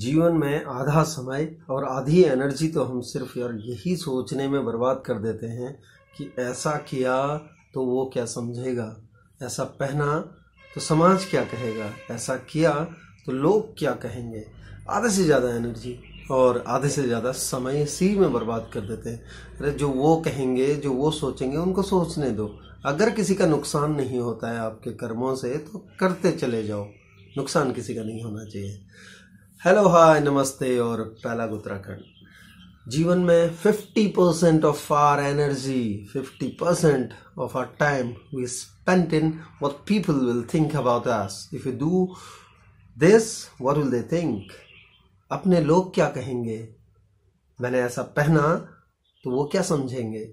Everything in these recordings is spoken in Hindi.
जीवन में आधा समय और आधी एनर्जी तो हम सिर्फ यार यही सोचने में बर्बाद कर देते हैं कि ऐसा किया तो वो क्या समझेगा ऐसा पहना तो समाज क्या कहेगा ऐसा किया तो लोग क्या कहेंगे आधे से ज़्यादा एनर्जी और आधे से ज़्यादा समय इसी में बर्बाद कर देते हैं अरे जो वो कहेंगे जो वो सोचेंगे उनको सोचने दो अगर किसी का नुकसान नहीं होता है आपके कर्मों से तो करते चले जाओ नुकसान किसी का नहीं होना चाहिए हेलो हाय नमस्ते और पहला उत्तराखंड जीवन में 50 percent of our energy 50 percent of our time we spend in what people will think about us if you do this what will they think अपने लोग क्या कहेंगे मैंने ऐसा पहना तो वो क्या समझेंगे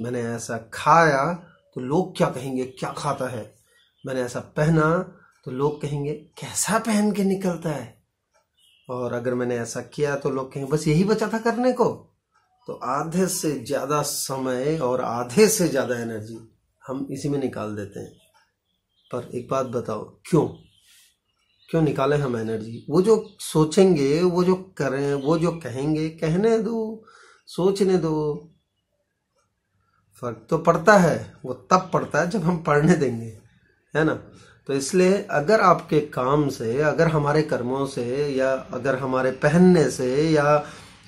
मैंने ऐसा खाया तो लोग क्या कहेंगे क्या खाता है मैंने ऐसा पहना तो लोग कहेंगे कैसा पहन के निकलता है और अगर मैंने ऐसा किया तो लोग कहेंगे बस यही बचा था करने को तो आधे से ज्यादा समय और आधे से ज्यादा एनर्जी हम इसी में निकाल देते हैं पर एक बात बताओ क्यों क्यों निकाले हम एनर्जी वो जो सोचेंगे वो जो करें वो जो कहेंगे कहने दो सोचने दो फर्क तो पड़ता है वो तब पड़ता है जब हम पढ़ने देंगे है ना तो इसलिए अगर आपके काम से अगर हमारे कर्मों से या अगर हमारे पहनने से या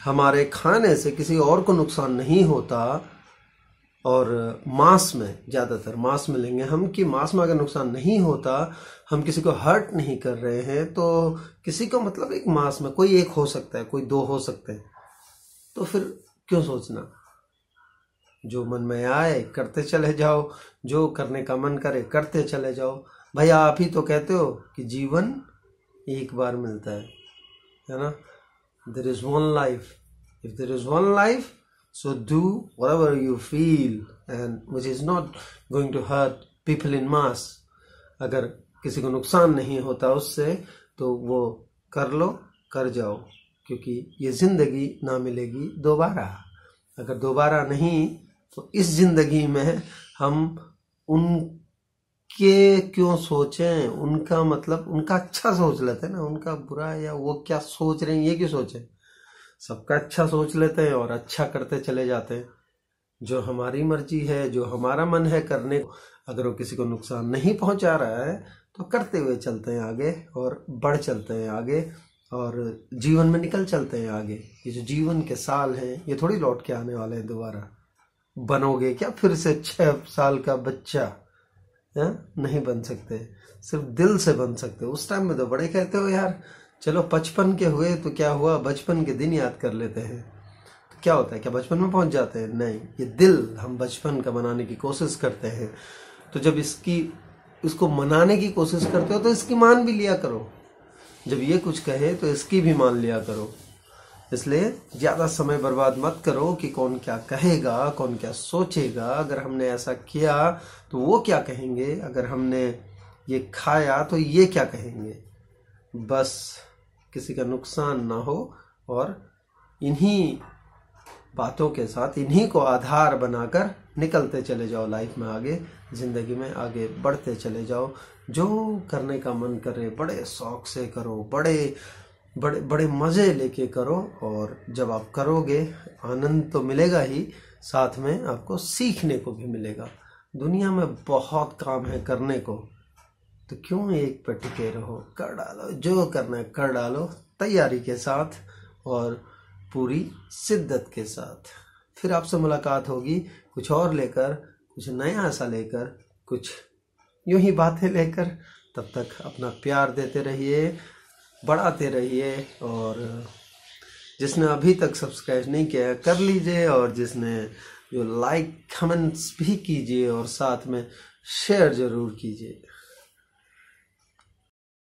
हमारे खाने से किसी और को नुकसान नहीं होता और मांस में ज़्यादातर मांस में लेंगे हम कि मांस में अगर नुकसान नहीं होता हम किसी को हर्ट नहीं कर रहे हैं तो किसी को मतलब एक मांस में कोई एक हो सकता है कोई दो हो सकते हैं तो फिर क्यों सोचना जो मन में आए करते चले जाओ जो करने का मन करे करते चले जाओ भाई आप ही तो कहते हो कि जीवन एक बार मिलता है है ना there is one life if there is one life so do whatever you feel and which is not going to hurt people in mass अगर किसी को नुकसान नहीं होता उससे तो वो कर लो कर जाओ क्योंकि ये ज़िंदगी ना मिलेगी दोबारा अगर दोबारा नहीं तो इस ज़िंदगी में हम उन के क्यों सोचें उनका मतलब उनका अच्छा सोच लेते हैं ना उनका बुरा या वो क्या सोच रहे हैं ये क्यों सोचें सबका अच्छा सोच लेते हैं और अच्छा करते चले जाते हैं जो हमारी मर्जी है जो हमारा मन है करने को अगर वो किसी को नुकसान नहीं पहुंचा रहा है तो करते हुए चलते हैं आगे और बढ़ चलते हैं आगे और जीवन में निकल चलते हैं आगे ये जो जीवन के साल हैं ये थोड़ी लौट के आने वाले हैं दोबारा बनोगे क्या फिर से छः साल का बच्चा नहीं बन सकते सिर्फ दिल से बन सकते उस टाइम में तो बड़े कहते हो यार चलो बचपन के हुए तो क्या हुआ बचपन के दिन याद कर लेते हैं तो क्या होता है क्या बचपन में पहुंच जाते हैं नहीं ये दिल हम बचपन का मनाने की कोशिश करते हैं तो जब इसकी इसको मनाने की कोशिश करते हो तो इसकी मान भी लिया करो जब ये कुछ कहे तो इसकी भी मान लिया करो इसलिए ज़्यादा समय बर्बाद मत करो कि कौन क्या कहेगा कौन क्या सोचेगा अगर हमने ऐसा किया तो वो क्या कहेंगे अगर हमने ये खाया तो ये क्या कहेंगे बस किसी का नुकसान ना हो और इन्हीं बातों के साथ इन्हीं को आधार बनाकर निकलते चले जाओ लाइफ में आगे ज़िंदगी में आगे बढ़ते चले जाओ जो करने का मन करे बड़े शौक से करो बड़े बड़े बड़े मज़े लेके करो और जब आप करोगे आनंद तो मिलेगा ही साथ में आपको सीखने को भी मिलेगा दुनिया में बहुत काम है करने को तो क्यों एक पर टिके रहो कर डालो जो करना है कर डालो तैयारी के साथ और पूरी शिद्दत के साथ फिर आपसे मुलाकात होगी कुछ और लेकर कुछ नया सा लेकर कुछ यूं ही बातें लेकर तब तक अपना प्यार देते रहिए बढ़ाते रहिए और जिसने अभी तक सब्सक्राइब नहीं किया है कर लीजिए और जिसने जो लाइक कमेंट्स भी कीजिए और साथ में शेयर ज़रूर कीजिए